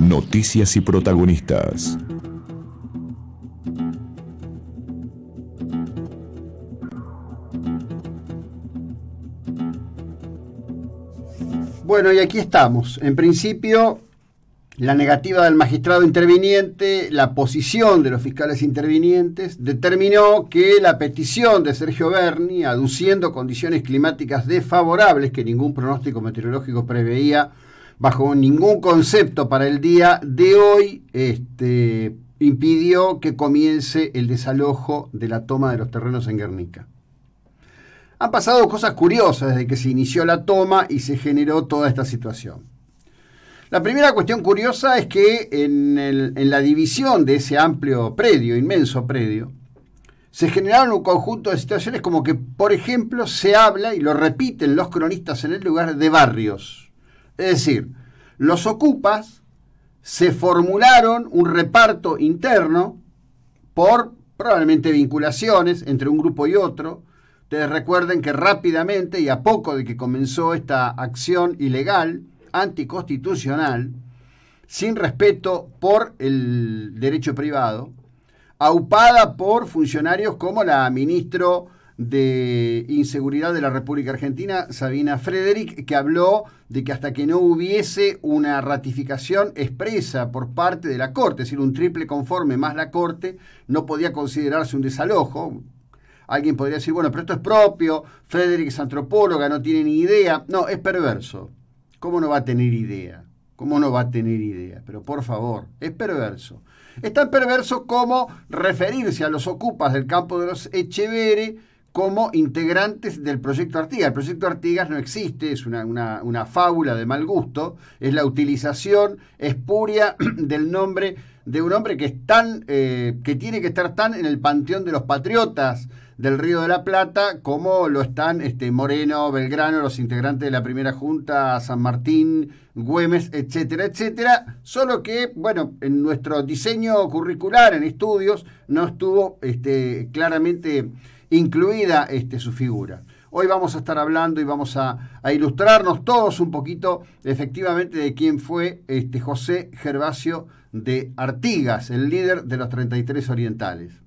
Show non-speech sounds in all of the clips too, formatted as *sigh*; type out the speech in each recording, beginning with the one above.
Noticias y protagonistas. Bueno, y aquí estamos. En principio, la negativa del magistrado interviniente, la posición de los fiscales intervinientes, determinó que la petición de Sergio Berni, aduciendo condiciones climáticas desfavorables que ningún pronóstico meteorológico preveía, bajo ningún concepto para el día de hoy, este, impidió que comience el desalojo de la toma de los terrenos en Guernica. Han pasado cosas curiosas desde que se inició la toma y se generó toda esta situación. La primera cuestión curiosa es que en, la división de ese amplio predio, inmenso predio, se generaron un conjunto de situaciones como que, por ejemplo, se habla, y lo repiten los cronistas en el lugar, de barrios. Es decir, los ocupas se formularon un reparto interno por probablemente vinculaciones entre un grupo y otro. Ustedes recuerden que rápidamente y a poco de que comenzó esta acción ilegal, anticonstitucional, sin respeto por el derecho privado, aupada por funcionarios como la ministro de Inseguridad de la República Argentina, Sabina Frederick, que habló de que hasta que no hubiese una ratificación expresa por parte de la Corte, es decir, un triple conforme más la Corte, no podía considerarse un desalojo. Alguien podría decir, bueno, pero esto es propio, Frederick es antropóloga, no tiene ni idea. No, es perverso. ¿Cómo no va a tener idea? ¿Cómo no va a tener idea? Pero por favor, es perverso. Es tan perverso como referirse a los ocupas del campo de los Echeveres como integrantes del proyecto Artigas. El proyecto Artigas no existe, es una, fábula de mal gusto, es la utilización espuria *clears throat* del nombre de un hombre que es eh, que tiene que estar tan en el panteón de los patriotas, del Río de la Plata, como lo están este, Moreno, Belgrano, los integrantes de la primera junta, San Martín, Güemes, etcétera, etcétera. Solo que, bueno, en nuestro diseño curricular, en estudios, no estuvo este, claramente incluida este, su figura. Hoy vamos a estar hablando y vamos a, ilustrarnos todos un poquito efectivamente de quién fue este José Gervasio de Artigas, el líder de los 33 orientales.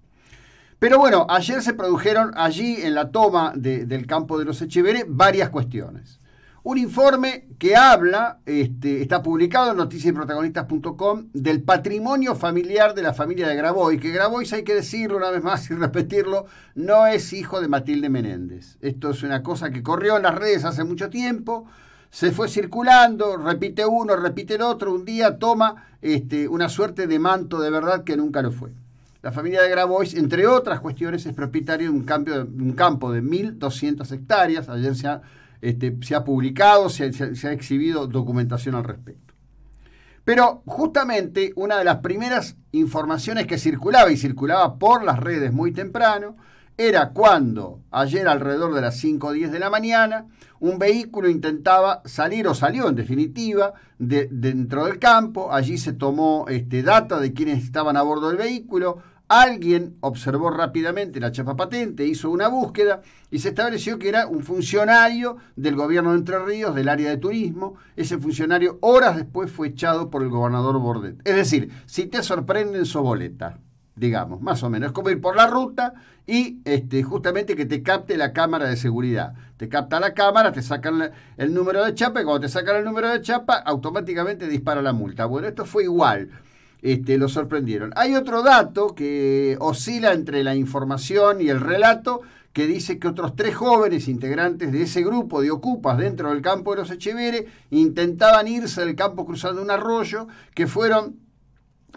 Pero bueno, ayer se produjeron allí en la toma del campo de los Echeveres, varias cuestiones. Un informe que habla, este, está publicado en noticiasprotagonistas.com, del patrimonio familiar de la familia de Grabois, que Grabois, hay que decirlo una vez más y *laughs* repetirlo, no es hijo de Matilde Menéndez. Esto es una cosa que corrió en las redes hace mucho tiempo, se fue circulando, repite uno, repite el otro, un día toma este, una suerte de manto de verdad que nunca lo fue. La familia de Grabois, entre otras cuestiones, es propietario de un, campo de 1.200 hectáreas. Ayer se ha, este, publicado, se, ha exhibido documentación al respecto. Pero justamente una de las primeras informaciones que circulaba y circulaba por las redes muy temprano era cuando ayer alrededor de las 5 o 10 de la mañana un vehículo intentaba salir o salió en definitiva de, dentro del campo, allí se tomó este, data de quienes estaban a bordo del vehículo, Alguien observó rápidamente la chapa patente, hizo una búsqueda y se estableció que era un funcionario del gobierno de Entre Ríos, del área de turismo. Ese funcionario horas después fue echado por el gobernador Bordet. Es decir, si te sorprenden, su boleta, digamos, más o menos. Es como ir por la ruta y este, justamente que te capte la cámara de seguridad. Te capta la cámara, te sacan el número de chapa y cuando te sacan el número de chapa, automáticamente dispara la multa. Bueno, esto fue igual este, lo sorprendieron. Hay otro dato que oscila entre la información y el relato, que dice que otros tres jóvenes integrantes de ese grupo de ocupas dentro del campo de los Echeveres intentaban irse del campo cruzando un arroyo, que fueron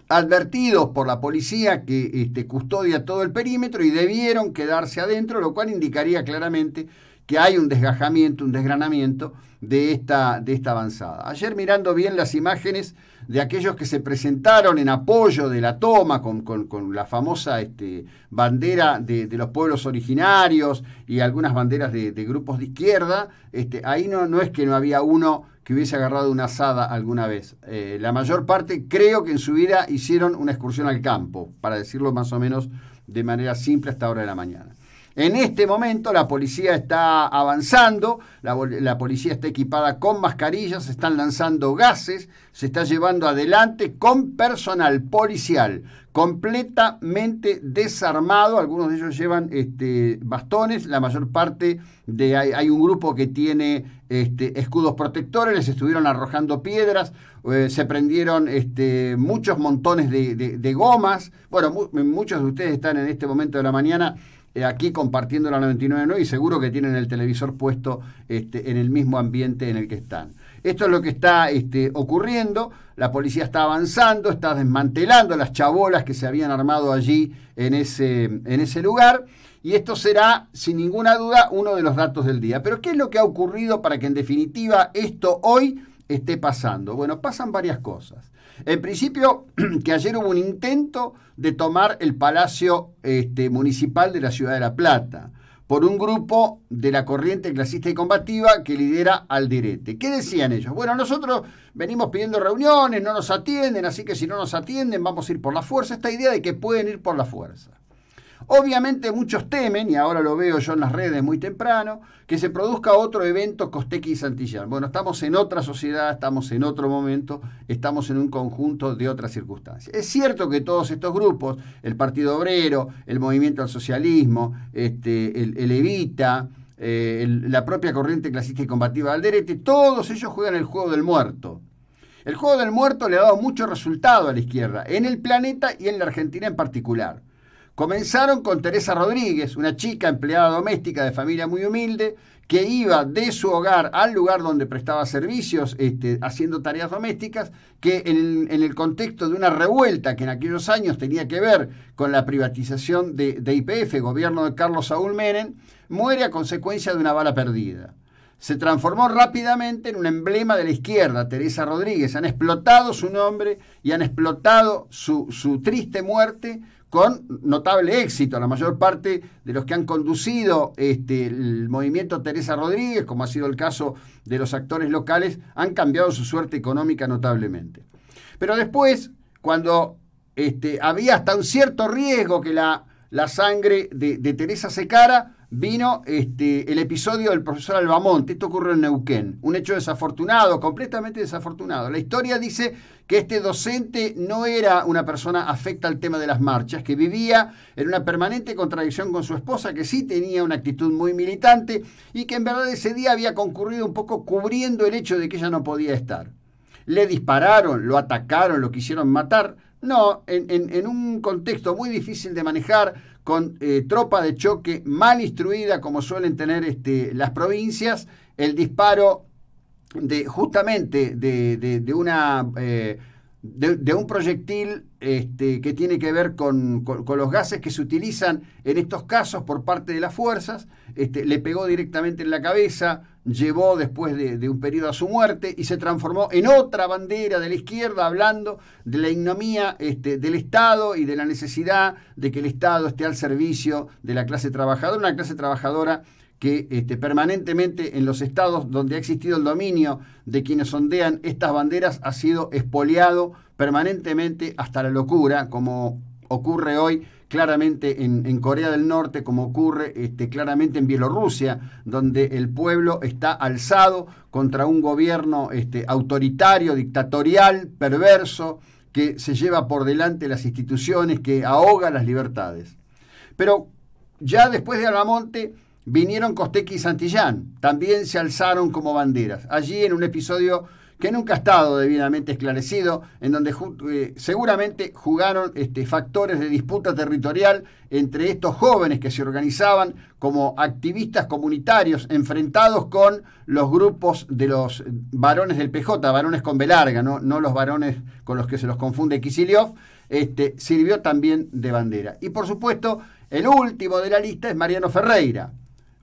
advertidos por la policía que este, custodia todo el perímetro y debieron quedarse adentro, lo cual indicaría claramente que hay un desgajamiento, un desgranamiento de esta, de esta avanzada. Ayer mirando bien las imágenes de aquellos que se presentaron en apoyo de la toma con, la famosa este, bandera de, los pueblos originarios y algunas banderas de, grupos de izquierda, este, ahí no, no, es que no había uno que hubiese agarrado una asada alguna vez. Eh, la mayor parte creo que en su vida hicieron una excursión al campo, para decirlo más o menos de manera simple hasta hora de la mañana. En este momento la policía está avanzando, la, policía está equipada con mascarillas, se están lanzando gases, se está llevando adelante con personal policial completamente desarmado, algunos de ellos llevan este, bastones, la mayor parte de hay, un grupo que tiene este, escudos protectores, les estuvieron arrojando piedras, eh, se prendieron este, muchos montones de, gomas, bueno, muchos de ustedes están en este momento de la mañana eh, aquí compartiendo la 99.9 y seguro que tienen el televisor puesto este, en el mismo ambiente en el que están. Esto es lo que está este, ocurriendo, la policía está avanzando, está desmantelando las chabolas que se habían armado allí en ese lugar y esto será, sin ninguna duda, uno de los datos del día. Pero ¿qué es lo que ha ocurrido para que en definitiva esto hoy esté pasando? Bueno, pasan varias cosas. En principio, *clears throat* que ayer hubo un intento de tomar el Palacio este, Municipal de la Ciudad de La Plata por un grupo de la corriente clasista y combativa que lidera Alderete. ¿Qué decían ellos? Bueno, nosotros venimos pidiendo reuniones, no nos atienden, así que si no nos atienden vamos a ir por la fuerza. Esta idea de que pueden ir por la fuerza. Obviamente muchos temen, y ahora lo veo yo en las redes muy temprano, que se produzca otro evento Costequi y Santillán. Bueno, estamos en otra sociedad, estamos en otro momento, estamos en un conjunto de otras circunstancias. Es cierto que todos estos grupos, el Partido Obrero, el Movimiento al Socialismo, este, el, Evita, eh, la propia corriente clasista y combativa del derecho, todos ellos juegan el juego del muerto. El juego del muerto le ha dado mucho resultado a la izquierda, en el planeta y en la Argentina en particular. Comenzaron con Teresa Rodríguez, una chica empleada doméstica de familia muy humilde, que iba de su hogar al lugar donde prestaba servicios, este, haciendo tareas domésticas, que en, el contexto de una revuelta que en aquellos años tenía que ver con la privatización de IPF, gobierno de Carlos Saúl Menem, muere a consecuencia de una bala perdida se transformó rápidamente en un emblema de la izquierda, Teresa Rodríguez. Han explotado su nombre y han explotado su, triste muerte con notable éxito. La mayor parte de los que han conducido este, el movimiento Teresa Rodríguez, como ha sido el caso de los actores locales, han cambiado su suerte económica notablemente. Pero después, cuando este, había hasta un cierto riesgo que la, sangre de, de Teresa secara, vino este, el episodio del profesor Albamonte. Esto ocurrió en Neuquén. Un hecho desafortunado, completamente desafortunado. La historia dice que este docente no era una persona afecta al tema de las marchas, que vivía en una permanente contradicción con su esposa, que sí tenía una actitud muy militante y que en verdad ese día había concurrido un poco cubriendo el hecho de que ella no podía estar. Le dispararon, lo atacaron, lo quisieron matar no, en, un contexto muy difícil de manejar, con eh, tropa de choque mal instruida como suelen tener este, las provincias, el disparo de justamente de, eh, un proyectil este, que tiene que ver con, los gases que se utilizan en estos casos por parte de las fuerzas, este, le pegó directamente en la cabeza, llevó después de, un periodo a su muerte y se transformó en otra bandera de la izquierda, hablando de la ignomía este, del Estado y de la necesidad de que el Estado esté al servicio de la clase trabajadora, una clase trabajadora que este, permanentemente en los estados donde ha existido el dominio de quienes sondean estas banderas ha sido espoliado permanentemente hasta la locura, como ocurre hoy claramente en, Corea del Norte, como ocurre este, claramente en Bielorrusia, donde el pueblo está alzado contra un gobierno este, autoritario, dictatorial, perverso, que se lleva por delante las instituciones, que ahoga las libertades. Pero ya después de Alamonte, vinieron Costequi y Santillán, también se alzaron como banderas. Allí en un episodio que nunca ha estado debidamente esclarecido, en donde eh, seguramente jugaron este, factores de disputa territorial entre estos jóvenes que se organizaban como activistas comunitarios enfrentados con los grupos de los varones del PJ, varones con velarga, no, los varones con los que se los confunde Kiciliov, este, sirvió también de bandera. Y por supuesto, el último de la lista es Mariano Ferreira,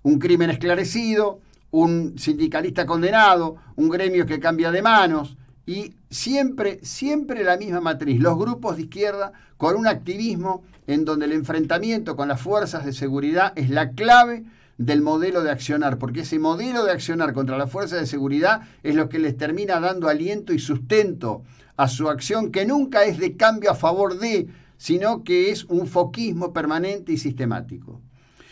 un crimen esclarecido, un sindicalista condenado, un gremio que cambia de manos y siempre, siempre la misma matriz, los grupos de izquierda con un activismo en donde el enfrentamiento con las fuerzas de seguridad es la clave del modelo de accionar, porque ese modelo de accionar contra las fuerzas de seguridad es lo que les termina dando aliento y sustento a su acción, que nunca es de cambio a favor de, sino que es un foquismo permanente y sistemático.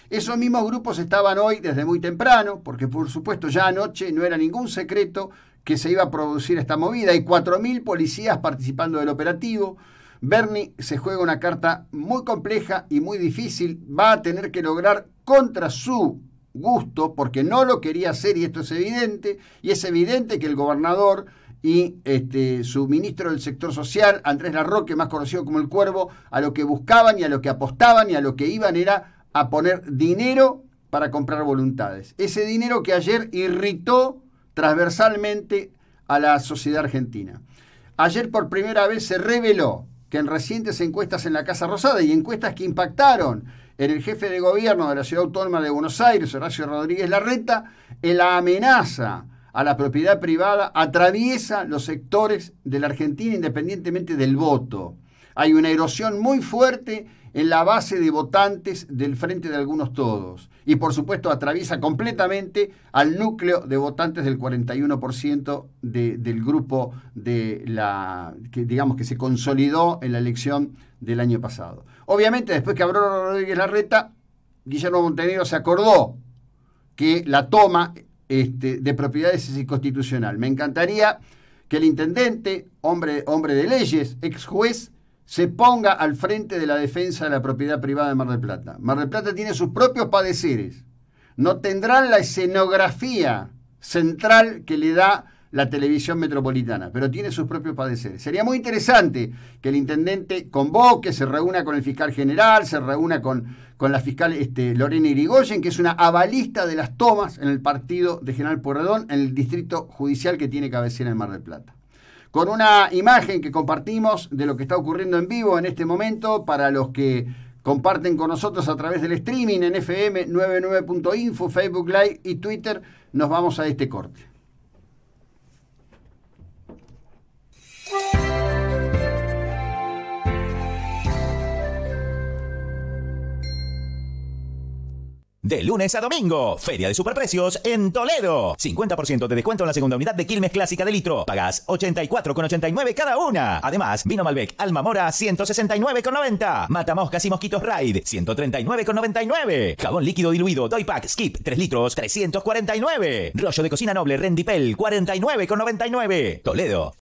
Esos mismos grupos estaban hoy desde muy temprano, porque por supuesto ya anoche no era ningún secreto que se iba a producir esta movida. Hay 4.000 policías participando del operativo. Bernie se juega una carta muy compleja y muy difícil. Va a tener que lograr contra su gusto, porque no lo quería hacer y esto es evidente, y es evidente que el gobernador y este, su ministro del sector social, Andrés Larroque, más conocido como el Cuervo, a lo que buscaban y a lo que apostaban y a lo que iban era a poner dinero para comprar voluntades. Ese dinero que ayer irritó transversalmente a la sociedad argentina. Ayer por primera vez se reveló que en recientes encuestas en la Casa Rosada y encuestas que impactaron en el jefe de gobierno de la Ciudad Autónoma de Buenos Aires, Horacio Rodríguez Larreta, en la amenaza a la propiedad privada atraviesa los sectores de la Argentina independientemente del voto hay una erosión muy fuerte en la base de votantes del Frente de Algunos Todos. Y por supuesto atraviesa completamente al núcleo de votantes del 41% del grupo de la, que digamos que se consolidó en la elección del año pasado. Obviamente después que abrió Rodríguez Larreta, Guillermo Montenegro se acordó que la toma este, de propiedades es inconstitucional. Me encantaría que el intendente, hombre, hombre de leyes, ex juez, se ponga al frente de la defensa de la propiedad privada de Mar del Plata. Mar del Plata tiene sus propios padeceres. No tendrán la escenografía central que le da la televisión metropolitana, pero tiene sus propios padeceres. Sería muy interesante que el intendente convoque, se reúna con el fiscal general, se reúna con, con la fiscal este, Lorena Irigoyen, que es una avalista de las tomas en el partido de General Porredón, en el distrito judicial que tiene cabecera en Mar del Plata con una imagen que compartimos de lo que está ocurriendo en vivo en este momento para los que comparten con nosotros a través del streaming en FM 99.info, Facebook Live y Twitter. Nos vamos a este corte. De lunes a domingo, Feria de Superprecios en Toledo. 50% de descuento en la segunda unidad de Quilmes Clásica de litro. Pagás 84,89 cada una. Además, vino Malbec Alma Mora 169,90. Matamoscas y mosquitos Raid 139,99. Jabón líquido diluido Doy Pack Skip 3 litros 349. Rollo de cocina noble Rendipel 49,99. Toledo.